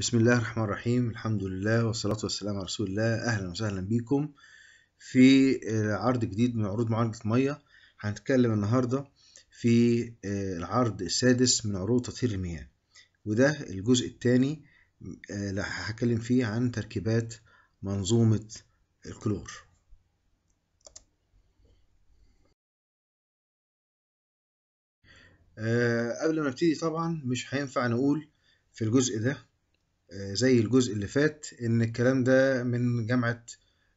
بسم الله الرحمن الرحيم الحمد لله والصلاة والسلام على رسول الله أهلا وسهلا بيكم في عرض جديد من عروض معالجة مية هنتكلم النهاردة في آه، العرض السادس من عروض تطهير المياه وده الجزء الثاني آه، اللي هتكلم فيه عن تركيبات منظومة الكلور آه، قبل ما نبتدي طبعا مش هينفع نقول في الجزء ده آه، زي الجزء اللي فات ان الكلام ده من جامعة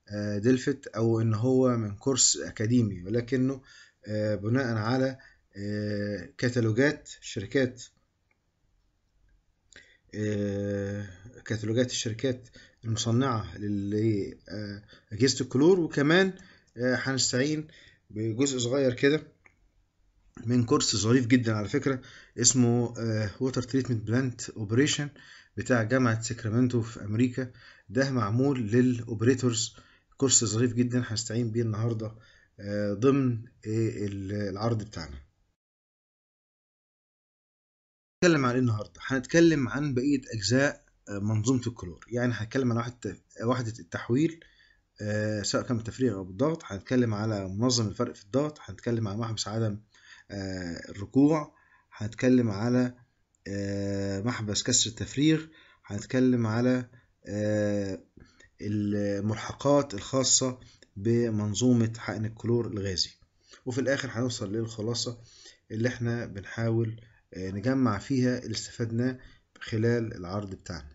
آه، دلفت او ان هو من كورس اكاديمي ولكنه آه، بناء على كتالوجات شركات كتالوجات الشركات المصنعة لأجهزة الكلور وكمان هنستعين بجزء صغير كده من كورس ظريف جدا على فكرة اسمه ووتر تريتمنت بلانت اوبريشن بتاع جامعة ساكرامنتو في أمريكا ده معمول للأوبريتورز كورس ظريف جدا هنستعين بيه النهاردة آه، ضمن إيه العرض بتاعنا هنتكلم عن ايه النهارده؟ هنتكلم عن بقية أجزاء آه، منظومة الكلور يعني هنتكلم عن وحدة التحويل آه، سواء كان بالتفريغ أو بالضغط هنتكلم على منظم الفرق في الضغط هنتكلم على محبس عدم الركوع هنتكلم على آه، محبس كسر التفريغ هنتكلم على آه، الملحقات الخاصة بمنظومة حقن الكلور الغازي وفي الآخر هنوصل للخلاصة اللي احنا بنحاول آه، نجمع فيها اللي استفدناه خلال العرض بتاعنا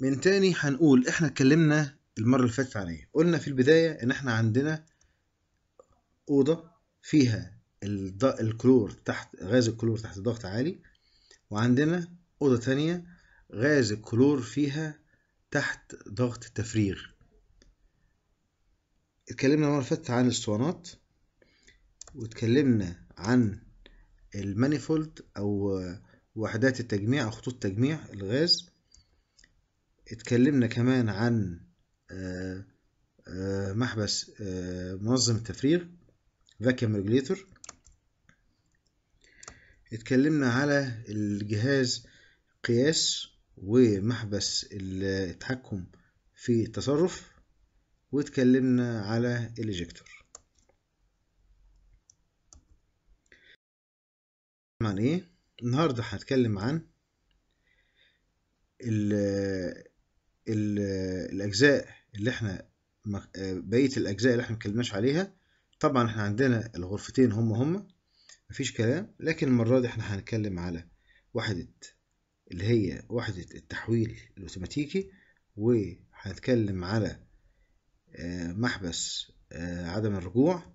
من تاني هنقول احنا اتكلمنا المرة اللي فاتت عن ايه قلنا في البداية ان احنا عندنا أوضة فيها الكلور تحت غاز الكلور تحت ضغط عالي وعندنا أوضة تانية غاز الكلور فيها تحت ضغط تفريغ اتكلمنا المرة اللي عن الاسطوانات واتكلمنا عن المانيفولد أو وحدات التجميع أو خطوط تجميع الغاز اتكلمنا كمان عن آه، آه، محبس آه، منظم التفريغ vacuum regulator اتكلمنا على الجهاز قياس ومحبس التحكم في التصرف واتكلمنا على الإجكتور عن ايه النهارده هنتكلم عن ال الـ الاجزاء اللي احنا بقيه الاجزاء اللي احنا متكلمناش عليها طبعا احنا عندنا الغرفتين هما هما مفيش كلام لكن المرة دي احنا هنتكلم على وحدة اللي هي وحدة التحويل الأوتوماتيكي وهنتكلم على آه، محبس آه، عدم الرجوع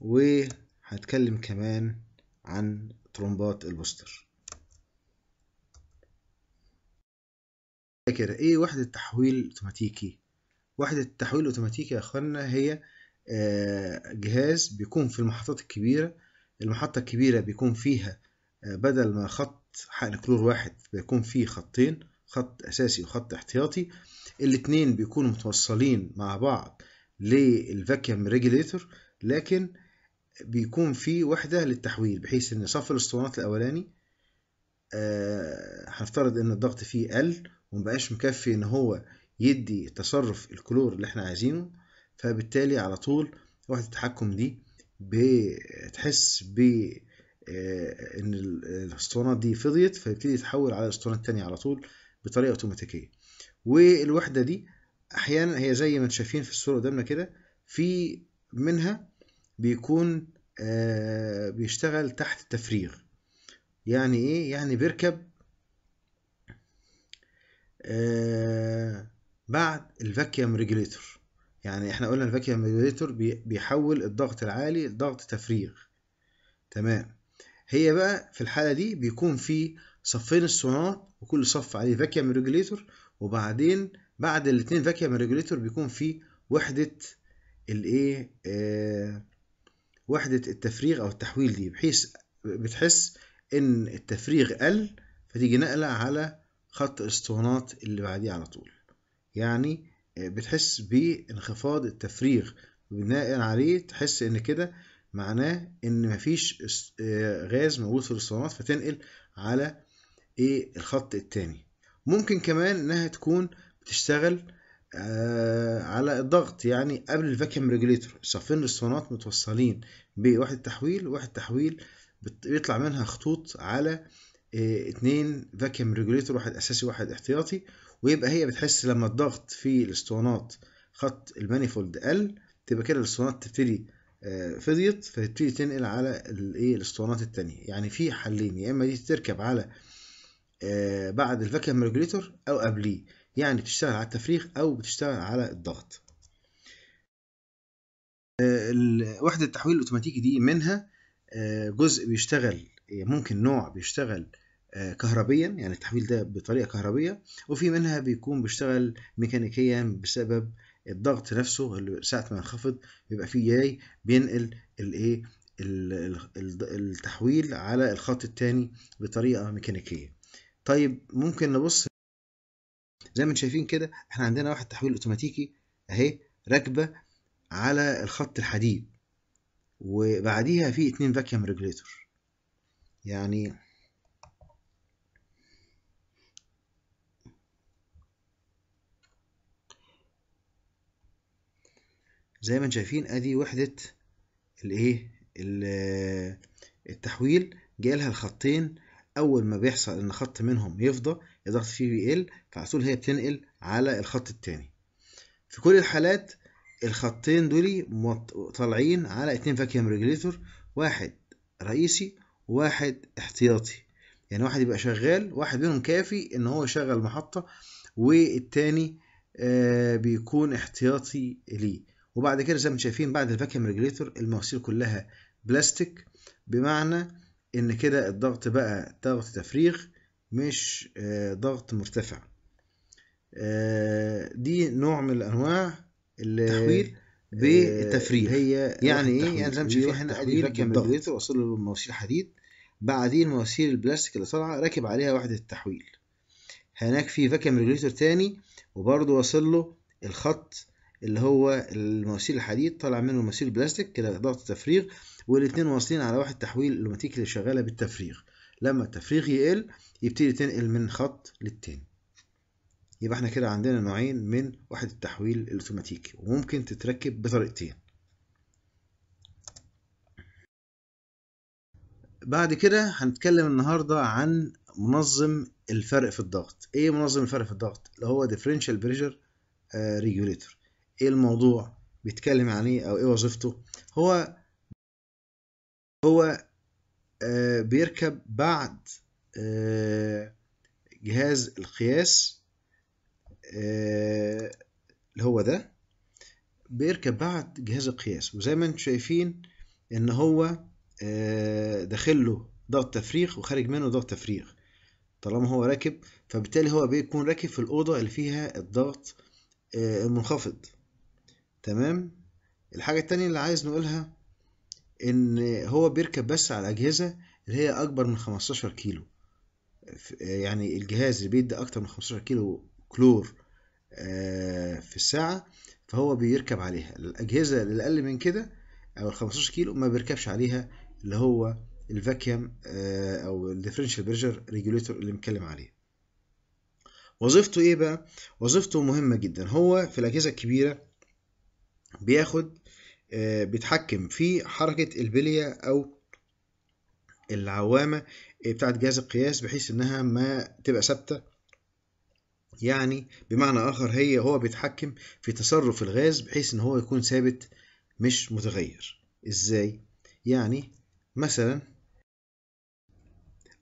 وهنتكلم كمان عن ترومبات البوستر فاكر ايه وحدة تحويل اوتوماتيكي وحدة التحويل الاوتوماتيكي يا اخوانا هي آه، جهاز بيكون في المحطات الكبيرة المحطة الكبيرة بيكون فيها آه، بدل ما خط حقن كلور واحد بيكون فيه خطين خط أساسي وخط احتياطي الاتنين بيكونوا متوصلين مع بعض للفاكيوم ريجليتور لكن بيكون في وحدة للتحويل بحيث إن صف الأسطوانات الأولاني آه، هنفترض إن الضغط فيه قل ومبقاش مكفي إن هو يدي تصرف الكلور اللي إحنا عايزينه فبالتالي على طول وحدة التحكم دي بتحس ب آه، ان الاسطوانات دي فضيت فيبتدي يتحول على الاسطوانه الثانيه على طول بطريقه اوتوماتيكيه والوحده دي احيانا هي زي ما انتم شايفين في الصوره قدامنا كده في منها بيكون آه، بيشتغل تحت التفريغ يعني ايه يعني بيركب آه، بعد الفاكيوم ريجليتور يعني احنا قلنا الفاكيوم ريجوليتور بيحول الضغط العالي لضغط تفريغ تمام هي بقى في الحالة دي بيكون في صفين اسطوانات وكل صف عليه فاكيوم ريجوليتور وبعدين بعد الاتنين فاكيوم ريجوليتور بيكون في وحدة الايه آه وحدة التفريغ او التحويل دي بحيث بتحس ان التفريغ قل فتيجي نقلة على خط الاسطوانات اللي بعديه على طول يعني بتحس بانخفاض التفريغ وبناء عليه تحس ان كده معناه ان مفيش آه، غاز موجود في الاسطوانات فتنقل على ايه الخط التاني ممكن كمان انها تكون بتشتغل آه، على الضغط يعني قبل الفاكيوم ريجوليتور صفين الاسطوانات متوصلين بواحد تحويل واحد تحويل بيطلع منها خطوط على آه، اتنين فاكيوم ريجوليتور واحد اساسي واحد احتياطي ويبقى هي بتحس لما الضغط في الاسطوانات خط المانيفولد قل تبقى كده الاسطوانات تبتدي آه، فضيت فتبتدي تنقل على الايه الاسطوانات التانية يعني في حلين يا اما دي تركب على آه، بعد الفاكيوم ريجوليتور او قبليه يعني بتشتغل على التفريغ او بتشتغل على الضغط آه، وحدة التحويل الاوتوماتيكي دي منها جزء بيشتغل ممكن نوع بيشتغل آه، كهربيا يعني التحويل ده بطريقة كهربية وفي منها بيكون بيشتغل ميكانيكيا بسبب الضغط نفسه اللي ساعة ما ينخفض بيبقى فيه جاي بينقل الايه التحويل على الخط الثاني بطريقة ميكانيكية طيب ممكن نبص زي ما انتم شايفين كده احنا عندنا واحد تحويل اوتوماتيكي اهي راكبة على الخط الحديد وبعديها في اتنين فاكيوم ريجليتور يعني زي ما انتم شايفين ادي وحدة الايه التحويل جالها الخطين اول ما بيحصل ان خط منهم يفضى يضغط فيه بيقل فعلى طول هي بتنقل على الخط التاني في كل الحالات الخطين دول طالعين على اتنين فاكيوم ريجليتور واحد رئيسي وواحد احتياطي يعني واحد يبقى شغال واحد منهم كافي ان هو يشغل المحطة والتاني آه، بيكون احتياطي ليه وبعد كده زي ما شايفين بعد الفاكيوم ريجليتور المواسير كلها بلاستيك بمعنى ان كده الضغط بقى ضغط تفريغ مش آه، ضغط مرتفع آه، دي نوع من الانواع التحويل آه، بالتفريغ هي يعني ايه يعني زي ما شايفين هنا ادي الفاكيوم ريجليتور وصل له مواسير حديد بعدين مواسير البلاستيك اللي طالعه راكب عليها وحده التحويل هناك في فاكيوم ريجليتور تاني وبرضه واصل له الخط اللي هو المواسير الحديد طالع منه المواسير البلاستيك كده ضغط تفريغ والاتنين واصلين على واحد تحويل الاوتوماتيك اللي شغاله بالتفريغ لما التفريغ يقل يبتدي تنقل من خط للتاني يبقى احنا كده عندنا نوعين من واحد التحويل الاوتوماتيكي وممكن تتركب بطريقتين بعد كده هنتكلم النهاردة عن منظم الفرق في الضغط ايه منظم الفرق في الضغط اللي هو ديفرنشال بريشر ريجوليتر ايه الموضوع بيتكلم عن ايه او ايه وظيفته هو هو آه، بيركب بعد آه، جهاز القياس آه، اللي هو ده بيركب بعد جهاز القياس وزي ما انتم شايفين ان هو داخل له ضغط تفريغ وخارج منه ضغط تفريغ طالما هو راكب فبالتالي هو بيكون راكب في الأوضة اللي فيها الضغط المنخفض تمام الحاجة التانية اللي عايز نقولها ان هو بيركب بس على الاجهزة اللي هي اكبر من 15 كيلو يعني الجهاز اللي بيدي اكتر من 15 كيلو كلور آه، في الساعة فهو بيركب عليها الأجهزة اللي أقل من كده أو الخمستاشر كيلو ما بيركبش عليها اللي هو الفاكيوم آه، أو الديفرنشال بريشر ريجوليتور اللي بنتكلم عليه وظيفته إيه بقى؟ وظيفته مهمة جدا هو في الأجهزة الكبيرة بياخد آه، بيتحكم في حركة البلية أو العوامة آه، بتاعة جهاز القياس بحيث إنها ما تبقى ثابتة يعني بمعنى آخر هي هو بيتحكم في تصرف الغاز بحيث إن هو يكون ثابت مش متغير إزاي؟ يعني مثلا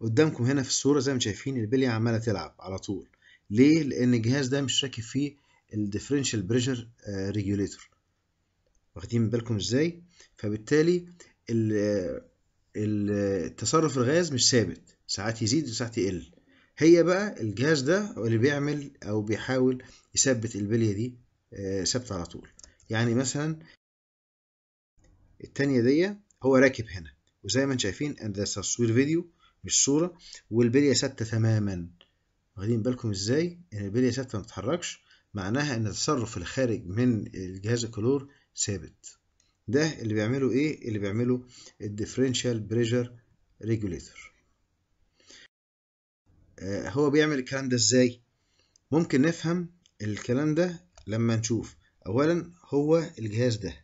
قدامكم هنا في الصورة زي ما شايفين البلية عمالة تلعب على طول ليه؟ لأن الجهاز ده مش راكب فيه الديفرنشال بريشر ريجوليتور واخدين بالكم ازاي فبالتالي التصرف الغاز مش ثابت ساعات يزيد وساعات يقل هي بقى الجهاز ده هو اللي بيعمل او بيحاول يثبت البليه دي آه، ثابته على طول يعني مثلا التانية دي هو راكب هنا وزي ما انتم شايفين ده تصوير فيديو مش صورة والبلية ثابتة تماما واخدين بالكم ازاي ان البلية ثابتة ما معناها ان التصرف الخارج من الجهاز الكلور ثابت ده اللي بيعمله ايه اللي بيعمله الديفرنشال بريشر ريجوليتر هو بيعمل الكلام ده ازاي ممكن نفهم الكلام ده لما نشوف اولا هو الجهاز ده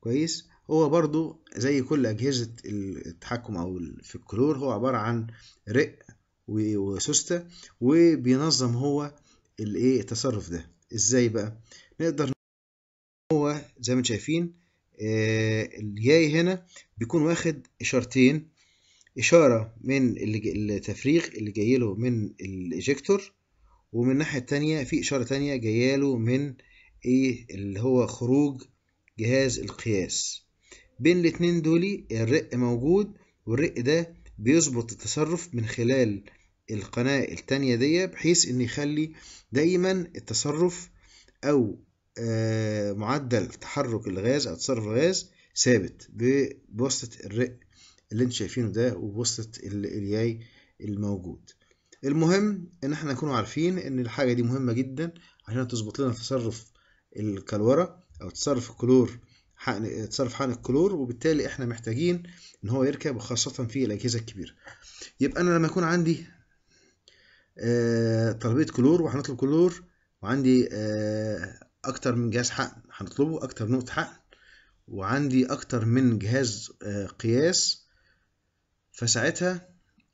كويس هو برضو زي كل أجهزة التحكم أو في الكلور هو عبارة عن رق وسوستة وبينظم هو الايه التصرف ده ازاي بقى نقدر هو زي ما انتم شايفين آه، الياي هنا بيكون واخد اشارتين اشاره من التفريغ اللي جاي له من الايجكتور ومن الناحيه التانية في اشاره تانية جايه له من ايه اللي هو خروج جهاز القياس بين الاتنين دولي الرق موجود والرق ده بيظبط التصرف من خلال القناة التانية دي بحيث ان يخلي دايما التصرف او آه، معدل تحرك الغاز أو تصرف الغاز ثابت بواسطة الرق اللي انتوا شايفينه ده وبواسطة الياي الموجود المهم ان احنا نكون عارفين ان الحاجة دي مهمة جدا عشان تظبط لنا تصرف الكلورة او تصرف الكلور حقن تصرف حقن الكلور وبالتالي احنا محتاجين ان هو يركب خاصة في الاجهزة الكبيرة يبقى انا لما يكون عندي طلبية آه، كلور وهنطلب كلور وعندي آه، اكتر من جهاز حقن هنطلبه اكتر نقطة حقن وعندي اكتر من جهاز آه، قياس فساعتها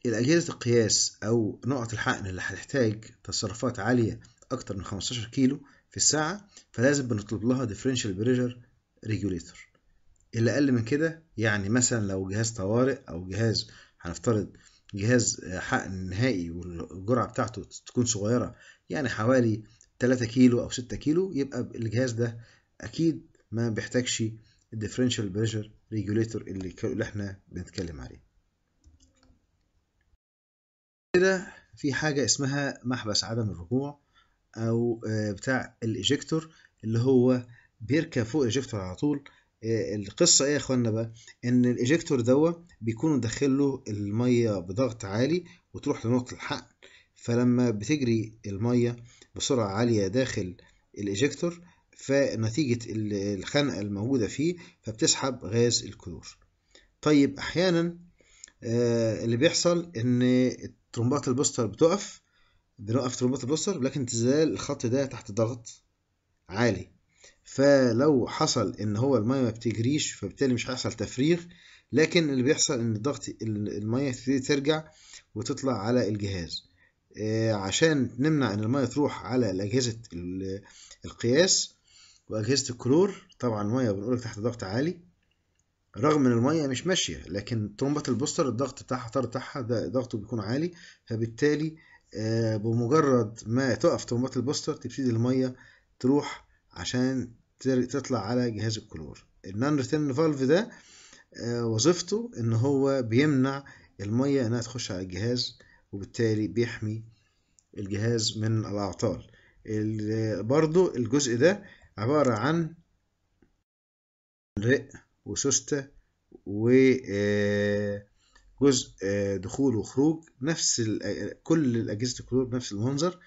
الأجهزة القياس أو نقط الحقن اللي هتحتاج تصرفات عالية أكتر من 15 كيلو في الساعة فلازم بنطلب لها differential pressure regulator اللي أقل من كده يعني مثلا لو جهاز طوارئ أو جهاز هنفترض جهاز آه، حقن نهائي والجرعة بتاعته تكون صغيرة يعني حوالي 3 كيلو او 6 كيلو يبقى الجهاز ده اكيد ما بيحتاجش الديفرنشال بريشر ريجوليتور اللي, احنا بنتكلم عليه كده في حاجه اسمها محبس عدم الرجوع او آه، بتاع الايجكتور اللي هو بيركب فوق الايجكتور على طول آه، القصه ايه يا اخوانا بقى ان الايجكتور دوت بيكون مدخل له الميه بضغط عالي وتروح لنقطه الحقن فلما بتجري الميه بسرعة عالية داخل الإجكتور فنتيجة الخنقة الموجودة فيه فبتسحب غاز الكلور طيب أحيانا آه، اللي بيحصل إن ترمبات البوستر بتقف بنوقف ترمبات البوستر لكن تزال الخط ده تحت ضغط عالي فلو حصل ان هو الميه ما بتجريش فبالتالي مش هيحصل تفريغ لكن اللي بيحصل ان الضغط الميه تبتدي ترجع وتطلع على الجهاز آه، عشان نمنع ان الميه تروح على اجهزه القياس واجهزه الكلور طبعا الميه بنقولك تحت ضغط عالي رغم ان الميه مش ماشيه لكن طرمبات البوستر الضغط بتاعها طار بتاعها ضغطه بيكون عالي فبالتالي آه، بمجرد ما تقف طرمبات البوستر تبتدي الميه تروح عشان تطلع على جهاز الكلور النان ريتيرن فالف ده آه، وظيفته ان هو بيمنع الميه انها تخش على الجهاز وبالتالي بيحمي الجهاز من الأعطال برضو الجزء ده عبارة عن رق وسوستة وجزء آه، آه، دخول وخروج نفس كل الأجهزة الكلور بنفس المنظر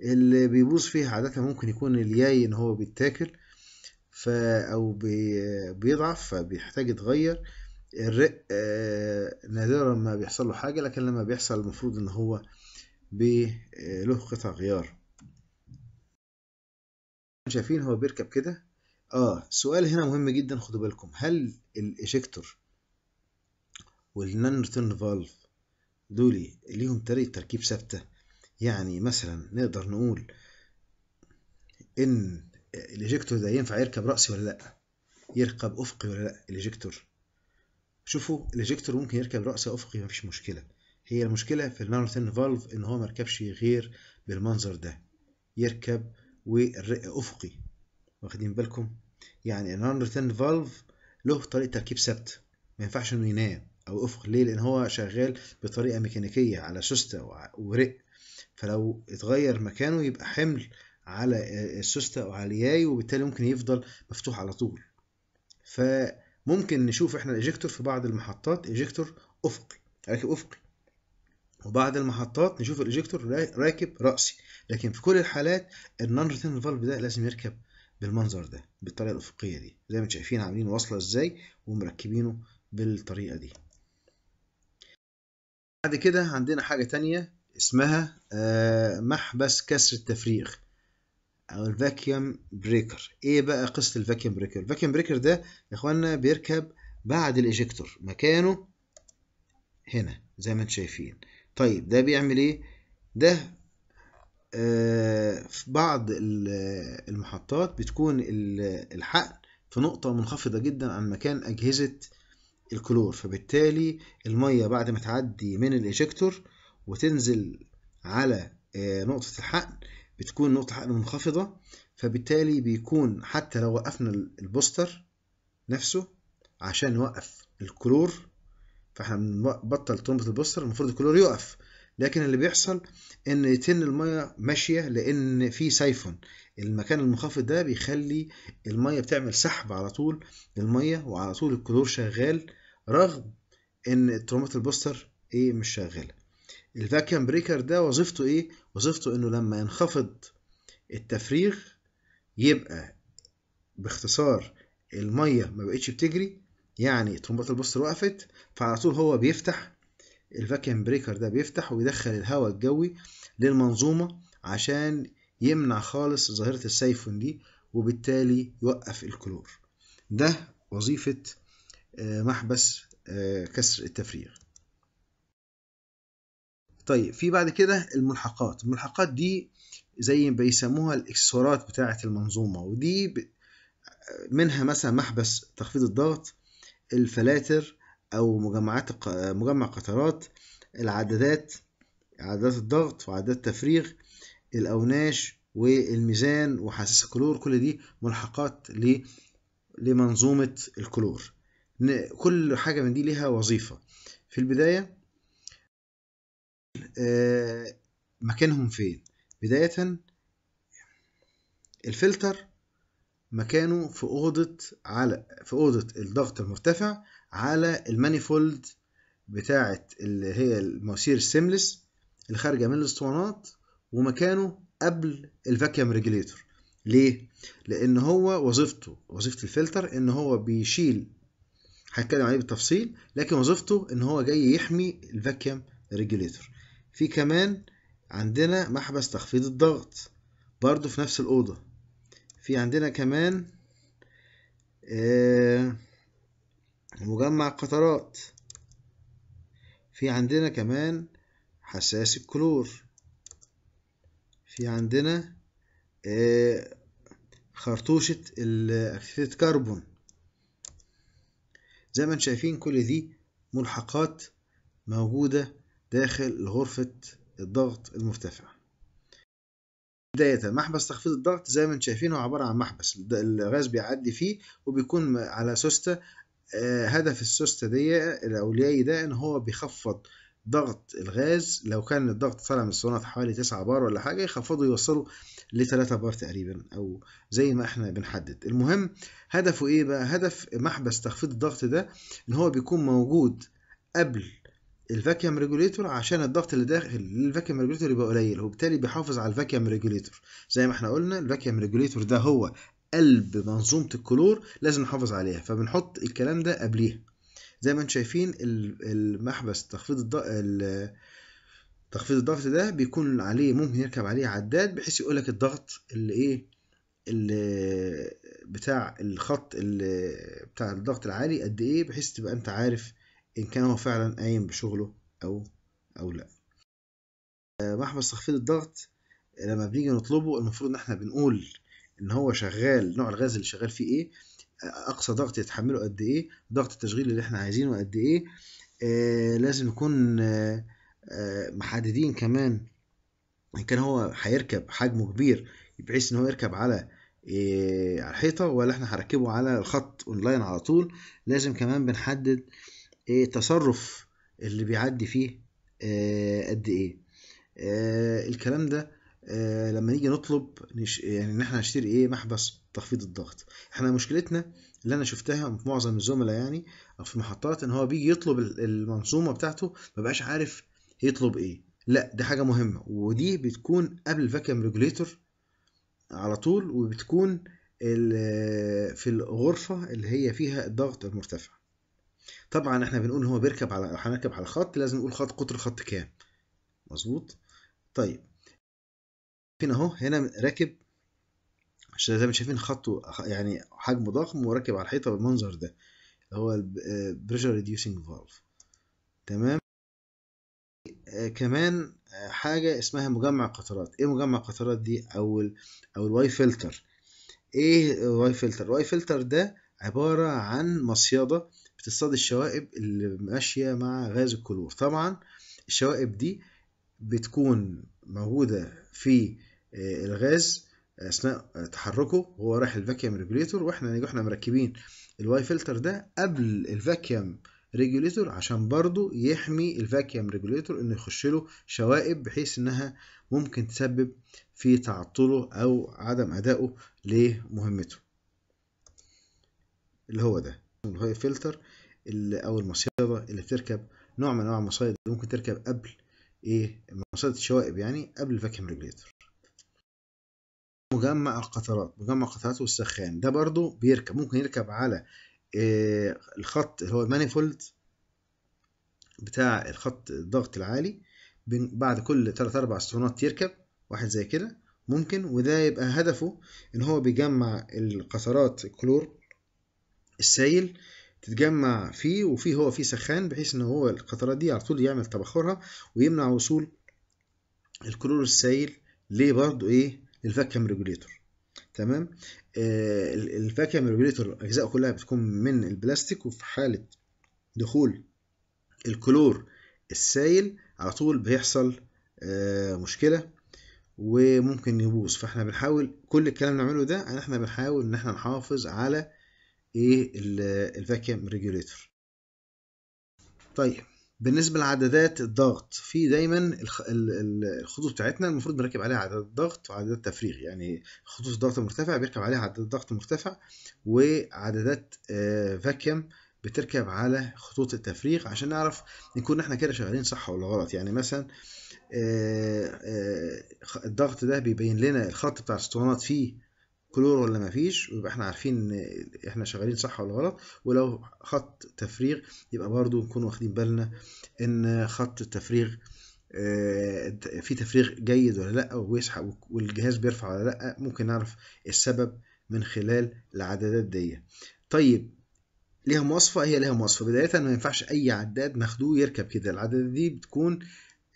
اللي بيبوظ فيها عادة ممكن يكون الياي إن هو بيتاكل فا أو آه، بيضعف فبيحتاج يتغير الرق آه نادرا ما بيحصل له حاجة لكن لما بيحصل المفروض ان هو آه، له قطع غيار شايفين هو بيركب كده اه سؤال هنا مهم جدا خدوا بالكم هل الايجكتور والنان ريتيرن فالف دول ليهم طريقة تركيب ثابتة يعني مثلا نقدر نقول ان الايجكتور ده ينفع يركب رأسي ولا لأ يركب أفقي ولا لأ الايجكتور شوفوا الإجكتور ممكن يركب رأس أفقي مفيش مشكلة هي المشكلة في النارتن فالف إن هو مركبش غير بالمنظر ده يركب والرق أفقي واخدين بالكم يعني النارتن فالف له طريقة تركيب ثابتة ما ينفعش إنه ينام أو افقي ليه لأن هو شغال بطريقة ميكانيكية على سوستة ورق فلو اتغير مكانه يبقى حمل على آه، السوستة وعلى الياي وبالتالي ممكن يفضل مفتوح على طول ف ممكن نشوف احنا الايجيكتور في بعض المحطات ايجيكتور افقي راكب افقي وبعض المحطات نشوف الايجيكتور راكب راسي لكن في كل الحالات النون ريتيرن فالف ده لازم يركب بالمنظر ده بالطريقه الافقيه دي زي ما انتم شايفين عاملين واصله ازاي ومركبينه بالطريقه دي بعد كده عندنا حاجه تانية اسمها آه، محبس كسر التفريغ او الفاكيوم بريكر ايه بقى قصه الفاكيوم بريكر الفاكيوم بريكر ده يا اخوانا بيركب بعد الايجكتور مكانه هنا زي ما انتم شايفين طيب ده بيعمل ايه ده آه في بعض المحطات بتكون الحقن في نقطة منخفضة جدا عن مكان أجهزة الكلور فبالتالي المية بعد ما تعدي من الإيجكتور وتنزل على آه نقطة الحقن بتكون نقطة حقن منخفضة فبالتالي بيكون حتى لو وقفنا البوستر نفسه عشان نوقف الكلور فاحنا بنبطل ترمبة البوستر المفروض الكلور يقف لكن اللي بيحصل ان يتن المية ماشية لان في سيفون المكان المنخفض ده بيخلي المية بتعمل سحب على طول للمية وعلى طول الكلور شغال رغم ان ترمبة البوستر ايه مش شغالة الفاكيوم بريكر ده وظيفته ايه وظيفته انه لما ينخفض التفريغ يبقى باختصار الميه ما بقتش بتجري يعني طرمبات البوستر وقفت فعلى طول هو بيفتح الفاكيوم بريكر ده بيفتح ويدخل الهواء الجوي للمنظومه عشان يمنع خالص ظاهره السيفون دي وبالتالي يوقف الكلور ده وظيفه آه، محبس آه، كسر التفريغ طيب في بعد كده الملحقات الملحقات دي زي بيسموها الاكسسوارات بتاعة المنظومة ودي منها مثلا محبس تخفيض الضغط الفلاتر أو مجمعات مجمع قطرات العدادات عدادات الضغط وعدادات التفريغ الأوناش والميزان وحساس الكلور كل دي ملحقات لمنظومة الكلور كل حاجة من دي ليها وظيفة في البداية آه، مكانهم فين بداية الفلتر مكانه في أوضة على في أوضة الضغط المرتفع على المانيفولد بتاعة اللي هي المواسير السيملس اللي خارجة من الاسطوانات ومكانه قبل الفاكيوم ريجليتور ليه؟ لأن هو وظيفته وظيفة الفلتر إن هو بيشيل هتكلم عليه بالتفصيل لكن وظيفته إن هو جاي يحمي الفاكيوم ريجليتور في كمان عندنا محبس تخفيض الضغط برضو في نفس الأوضة في عندنا كمان آه، مجمع قطرات في عندنا كمان حساس الكلور في عندنا آه، خرطوشة الأكسيد كربون زي ما انتم شايفين كل دي ملحقات موجودة داخل غرفة الضغط المرتفع بداية محبس تخفيض الضغط زي ما انتم شايفين هو عبارة عن محبس الغاز بيعدي فيه وبيكون على سوستة آه، هدف السوستة دي الأولياء ده إن هو بيخفض ضغط الغاز لو كان الضغط طالع من الصونات حوالي 9 بار ولا حاجة يخفضه يوصله ل 3 بار تقريبا أو زي ما احنا بنحدد المهم هدفه إيه بقى هدف محبس تخفيض الضغط ده إن هو بيكون موجود قبل الفاكيوم ريجوليتور عشان الضغط اللي داخل للفاكيوم ريجوليتور يبقى قليل وبالتالي بيحافظ على الفاكيوم ريجوليتور زي ما احنا قلنا الفاكيوم ريجوليتور ده هو قلب منظومه الكلور لازم نحافظ عليها فبنحط الكلام ده قبليها زي ما انتم شايفين المحبس تخفيض الضغط تخفيض الضغط ده بيكون عليه ممكن يركب عليه عداد بحيث يقول لك الضغط اللي ايه اللي بتاع الخط اللي بتاع الضغط العالي قد ايه بحيث تبقى انت عارف إن كان هو فعلا قايم بشغله أو أو لا محبس آه، تخفيض الضغط لما بنيجي نطلبه المفروض إن إحنا بنقول إن هو شغال نوع الغاز اللي شغال فيه إيه أقصى ضغط يتحمله قد إيه ضغط التشغيل اللي إحنا عايزينه قد إيه آه لازم نكون آه آه محددين كمان إن كان هو هيركب حجمه كبير بحيث إن هو يركب على آه، على الحيطة ولا احنا هركبه على الخط اونلاين على طول لازم كمان بنحدد ايه تصرف اللي بيعدي فيه آه قد ايه آه الكلام ده آه لما نيجي نطلب نش... يعني ان احنا هنشتري ايه محبس تخفيض الضغط احنا مشكلتنا اللي انا شفتها في معظم الزملاء يعني او في المحطات ان هو بيجي يطلب المنظومه بتاعته ما بقاش عارف يطلب ايه لا دي حاجه مهمه ودي بتكون قبل الفاكيوم ريجوليتور على طول وبتكون في الغرفه اللي هي فيها الضغط المرتفع طبعا احنا بنقول هو بيركب على هنركب على خط لازم نقول خط قطر الخط كام مظبوط طيب فين اهو هنا راكب عشان زي ما شايفين خطه يعني حجمه ضخم وراكب على الحيطه بالمنظر ده اللي هو البريشر ريديوسنج فالف تمام آه، كمان آه، حاجه اسمها مجمع قطرات ايه مجمع قطرات دي او الـ او الواي فلتر ايه واي فلتر الواي فلتر ده عباره عن مصيده بتصطاد الشوائب اللي ماشية مع غاز الكلور طبعا الشوائب دي بتكون موجودة في آه، الغاز أثناء تحركه وهو رايح الفاكيوم ريجوليتور واحنا نيجي احنا مركبين الواي فلتر ده قبل الفاكيوم ريجوليتور عشان برضو يحمي الفاكيوم ريجوليتور انه يخش له شوائب بحيث انها ممكن تسبب في تعطله او عدم ادائه لمهمته اللي هو ده اللي هو فلتر او المصيده اللي بتركب نوع من انواع المصايد اللي ممكن تركب قبل ايه مصايد الشوائب يعني قبل الفاكيوم ريجليتر مجمع القطرات مجمع القطرات والسخان ده برضو بيركب ممكن يركب على إيه الخط اللي هو المانيفولد بتاع الخط الضغط العالي بعد كل 3 4 اسطوانات يركب واحد زي كده ممكن وده يبقى هدفه ان هو بيجمع القطرات الكلور السائل تتجمع فيه وفيه هو فيه سخان بحيث ان هو القطرات دي على طول يعمل تبخرها ويمنع وصول الكلور السائل ليه برضو ايه للفاكيوم ريجوليتور تمام آه الفاكيوم ريجوليتور اجزاء كلها بتكون من البلاستيك وفي حاله دخول الكلور السائل على طول بيحصل آه مشكله وممكن يبوظ فاحنا بنحاول كل الكلام اللي نعمله ده احنا بنحاول ان احنا نحافظ على ايه الفاكيوم ريجوليتور طيب بالنسبه لعدادات الضغط في دايما الخطوط بتاعتنا المفروض بنركب عليها عدد الضغط وعداد التفريغ يعني خطوط الضغط المرتفع بيركب عليها عدد الضغط المرتفع وعدادات فاكيوم آه، بتركب على خطوط التفريغ عشان نعرف نكون احنا كده شغالين صح ولا غلط يعني مثلا آه، آه، الضغط ده بيبين لنا الخط بتاع الاسطوانات فيه كلور ولا مفيش ويبقى احنا عارفين احنا شغالين صح ولا غلط ولو خط تفريغ يبقى برضو نكون واخدين بالنا ان خط التفريغ آه، في تفريغ جيد ولا لا ويسحب والجهاز بيرفع ولا لا ممكن نعرف السبب من خلال العدادات دي طيب ليها مواصفة هي ليها مواصفة بداية ما ينفعش أي عداد ناخدوه يركب كده العدادات دي بتكون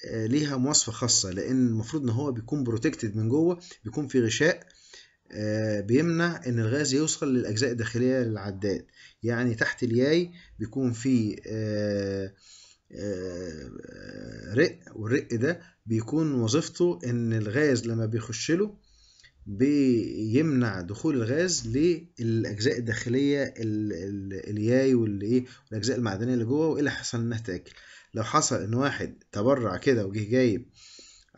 آه، ليها مواصفة خاصة لأن المفروض إن هو بيكون بروتكتد من جوه بيكون في غشاء آه، بيمنع ان الغاز يوصل للاجزاء الداخليه للعداد يعني تحت الياي بيكون في آه، آه، رق والرق ده بيكون وظيفته ان الغاز لما بيخشله بيمنع دخول الغاز للاجزاء الداخليه الياي والايه والاجزاء المعدنيه اللي جوه وايه اللي حصل انها تاكل لو حصل ان واحد تبرع كده وجه جايب آه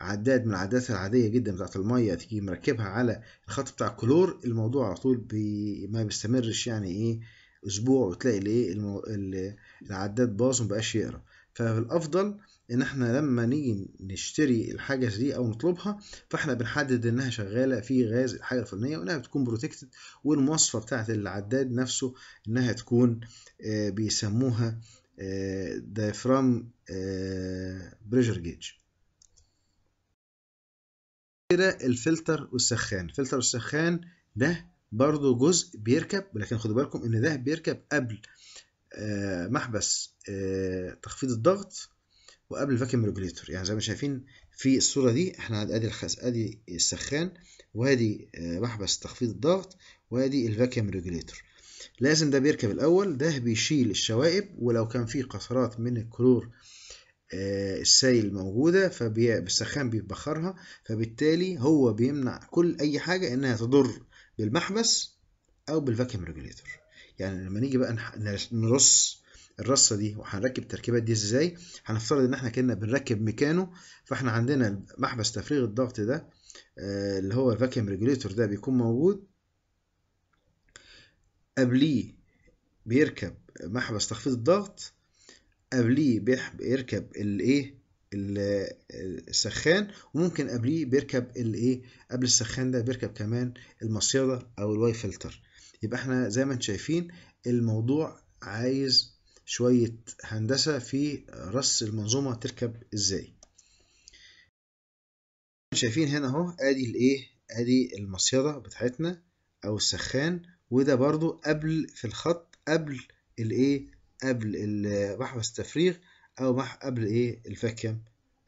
عداد من العدسات العادية جدا بتاعة المية تيجي مركبها على الخط بتاع الكلور الموضوع على طول بي ما بيستمرش يعني ايه اسبوع وتلاقي الايه المو... العداد باظ ومبقاش يقرا فالافضل ان احنا لما نيجي نشتري الحاجة دي او نطلبها فاحنا بنحدد انها شغالة في غاز الحاجة الفلانية وانها بتكون بروتكتد والمواصفة بتاعة العداد نفسه انها تكون آه، بيسموها دايفرام بريجر جيج كده الفلتر والسخان الفلتر والسخان ده برضو جزء بيركب ولكن خدوا بالكم ان ده بيركب قبل آه، محبس آه، تخفيض الضغط وقبل الفاكيوم ريجوليتور يعني زي ما شايفين في الصوره دي احنا ادي الخس ادي السخان وادي آه، محبس تخفيض الضغط وادي الفاكيوم ريجوليتور لازم ده بيركب الاول ده بيشيل الشوائب ولو كان في قصرات من الكلور آه، السائل موجودة فالسخان بيبخرها فبالتالي هو بيمنع كل أي حاجة إنها تضر بالمحبس أو بالفاكيوم ريجوليتور يعني لما نيجي بقى نرص الرصة دي وهنركب التركيبات دي ازاي هنفترض ان احنا كنا بنركب ميكانو فاحنا عندنا محبس تفريغ الضغط ده آه، اللي هو الفاكيوم ريجوليتور ده بيكون موجود قبليه بيركب محبس تخفيض الضغط قبليه بيركب الايه السخان وممكن قبليه بيركب الايه قبل السخان ده بيركب كمان المصيده او الواي فلتر يبقى احنا زي ما انتم شايفين الموضوع عايز شويه هندسه في رص المنظومه تركب ازاي شايفين هنا اهو ادي الايه ادي المصيده بتاعتنا او السخان وده برضو قبل في الخط قبل الايه قبل محبس التفريغ او قبل ايه الفاكيوم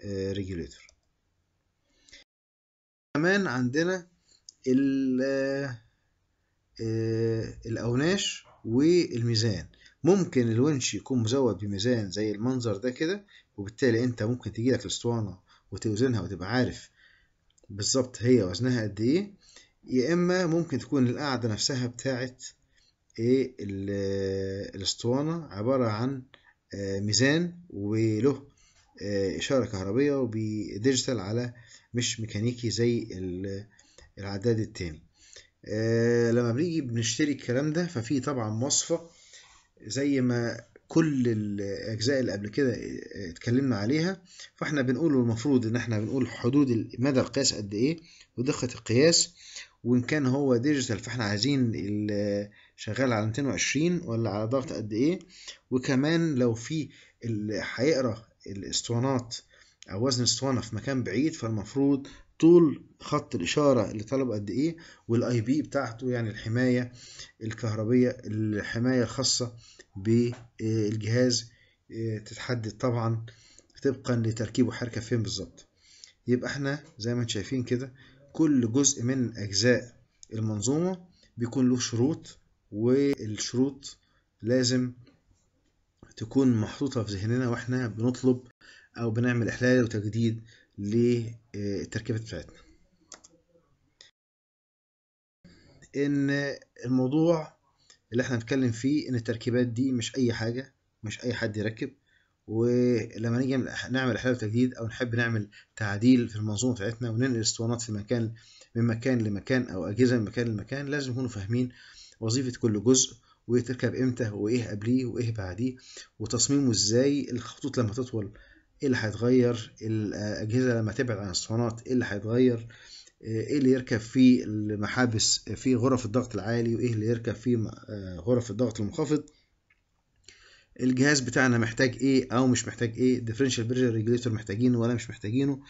ريجوليتر آه، كمان عندنا آه، آه، الاوناش والميزان ممكن الونش يكون مزود بميزان زي المنظر ده كده وبالتالي انت ممكن تجيلك الاسطوانه وتوزنها وتبقى عارف بالظبط هي وزنها قد ايه يا اما ممكن تكون القاعده نفسها بتاعت ايه الاسطوانة عبارة عن آه، ميزان وله آه، إشارة كهربية وبديجيتال على مش ميكانيكي زي العداد التاني آه، لما بنيجي بنشتري الكلام ده ففي طبعا وصفة زي ما كل الأجزاء اللي قبل كده اتكلمنا عليها فاحنا بنقول المفروض إن احنا بنقول حدود مدى القياس قد إيه ودقة القياس وإن كان هو ديجيتال فاحنا عايزين شغال على 220 ولا على ضغط قد ايه وكمان لو في اللي هيقرا الاسطوانات او وزن الاسطوانه في مكان بعيد فالمفروض طول خط الإشارة اللي طلب قد إيه والآي بي بتاعته يعني الحماية الكهربية الحماية الخاصة بالجهاز آه، تتحدد طبعا طبقا لتركيبه حركة فين بالظبط يبقى احنا زي ما انتم شايفين كده كل جزء من أجزاء المنظومة بيكون له شروط والشروط لازم تكون محطوطة في ذهننا واحنا بنطلب او بنعمل احلال وتجديد للتركيبات بتاعتنا ان الموضوع اللي احنا نتكلم فيه ان التركيبات دي مش اي حاجة مش اي حد يركب ولما نيجي نعمل احلال وتجديد او نحب نعمل تعديل في المنظومه بتاعتنا وننقل اسطوانات في مكان من مكان لمكان او اجهزه من مكان لمكان لازم نكون فاهمين وظيفة كل جزء وتركب امتى وايه قبليه وايه بعديه وتصميمه ازاي الخطوط لما تطول ايه اللي هيتغير الاجهزه لما تبعد عن الاسطوانات ايه اللي هيتغير ايه اللي يركب في المحابس في غرف الضغط العالي وايه اللي يركب في آه، غرف الضغط المنخفض الجهاز بتاعنا محتاج ايه او مش محتاج ايه ديفرنشال بريشر ريجوليتور محتاجينه ولا مش محتاجينه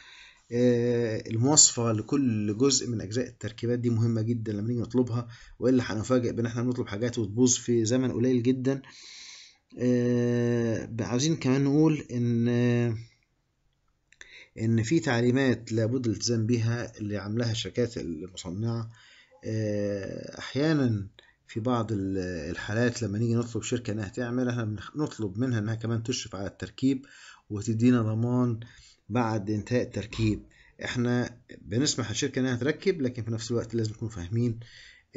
آه، المواصفة لكل جزء من أجزاء التركيبات دي مهمة جدا لما نيجي نطلبها وإلا هنفاجئ بإن إحنا بنطلب حاجات وتبوظ في زمن قليل جدا آه، عاوزين كمان نقول إن آه، إن في تعليمات لابد الالتزام بها اللي عاملاها الشركات المصنعة أحيانا في بعض الحالات لما نيجي نطلب شركة إنها تعمل إحنا بنطلب منها إنها كمان تشرف على التركيب وتدينا ضمان بعد انتهاء التركيب احنا بنسمح للشركه انها تركب لكن في نفس الوقت لازم نكون فاهمين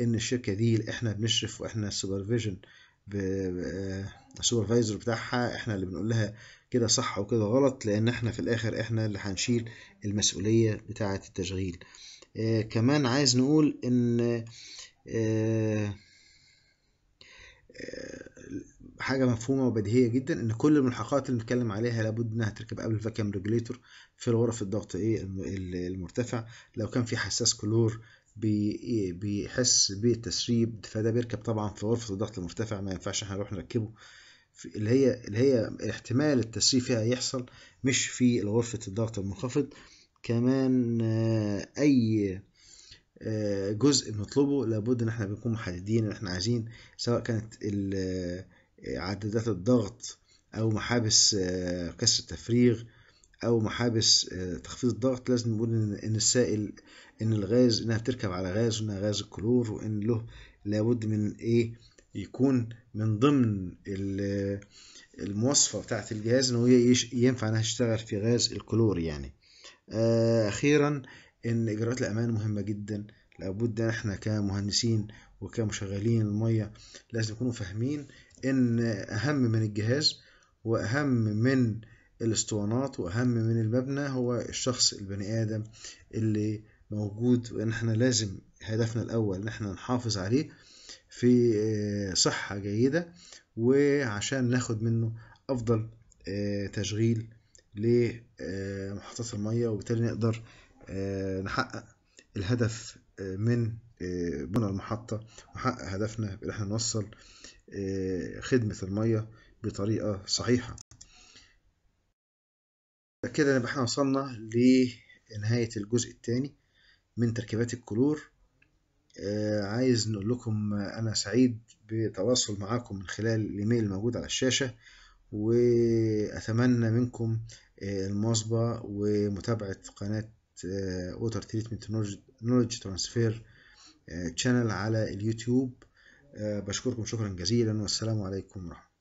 ان الشركه دي احنا بنشرف واحنا السوبرفيجن السوبرفايزر بتاعها احنا اللي بنقول لها كده صح وكده غلط لان احنا في الاخر احنا اللي هنشيل المسؤوليه بتاعه التشغيل اه كمان عايز نقول ان اه, آه، حاجه مفهومه وبديهيه جدا ان كل الملحقات اللي بنتكلم عليها لابد انها تركب قبل الفاكيوم ريجوليتور في غرف الضغط ايه المرتفع لو كان في حساس كلور بيحس بالتسريب فده بيركب طبعا في غرفه الضغط المرتفع ما ينفعش احنا نروح نركبه اللي هي اللي هي احتمال التسريب فيها يحصل مش في غرفه الضغط المنخفض كمان آه، اي آه، جزء بنطلبه لابد ان احنا بنكون محددين ان احنا عايزين سواء كانت عدادات الضغط أو محابس آه، كسر التفريغ أو محابس آه، تخفيض الضغط لازم نقول إن السائل إن الغاز إنها بتركب على غاز وإنها غاز الكلور وإن له لابد من إيه يكون من ضمن المواصفة بتاعة الجهاز إن هو ينفع إنها تشتغل في غاز الكلور يعني آه، أخيرا إن إجراءات الأمان مهمة جدا لابد إن إحنا كمهندسين وكمشغلين المية لازم يكونوا فاهمين ان اهم من الجهاز واهم من الاسطوانات واهم من المبنى هو الشخص البني ادم اللي موجود وان احنا لازم هدفنا الاول ان احنا نحافظ عليه في آه، صحة جيدة وعشان ناخد منه افضل آه، تشغيل لمحطات آه، المية وبالتالي نقدر نحقق الهدف من بناء المحطة ونحقق هدفنا ان احنا نوصل آه، خدمة المية بطريقة صحيحة كده نبقى احنا وصلنا لنهاية الجزء الثاني من تركيبات الكلور آه، عايز نقول لكم انا سعيد بتواصل معاكم من خلال الايميل الموجود على الشاشة واتمنى منكم آه، المواظبة ومتابعة قناة ووتر تريتمنت نولج ترانسفير تشانل على اليوتيوب آه، بشكركم شكرا جزيلا والسلام عليكم ورحمة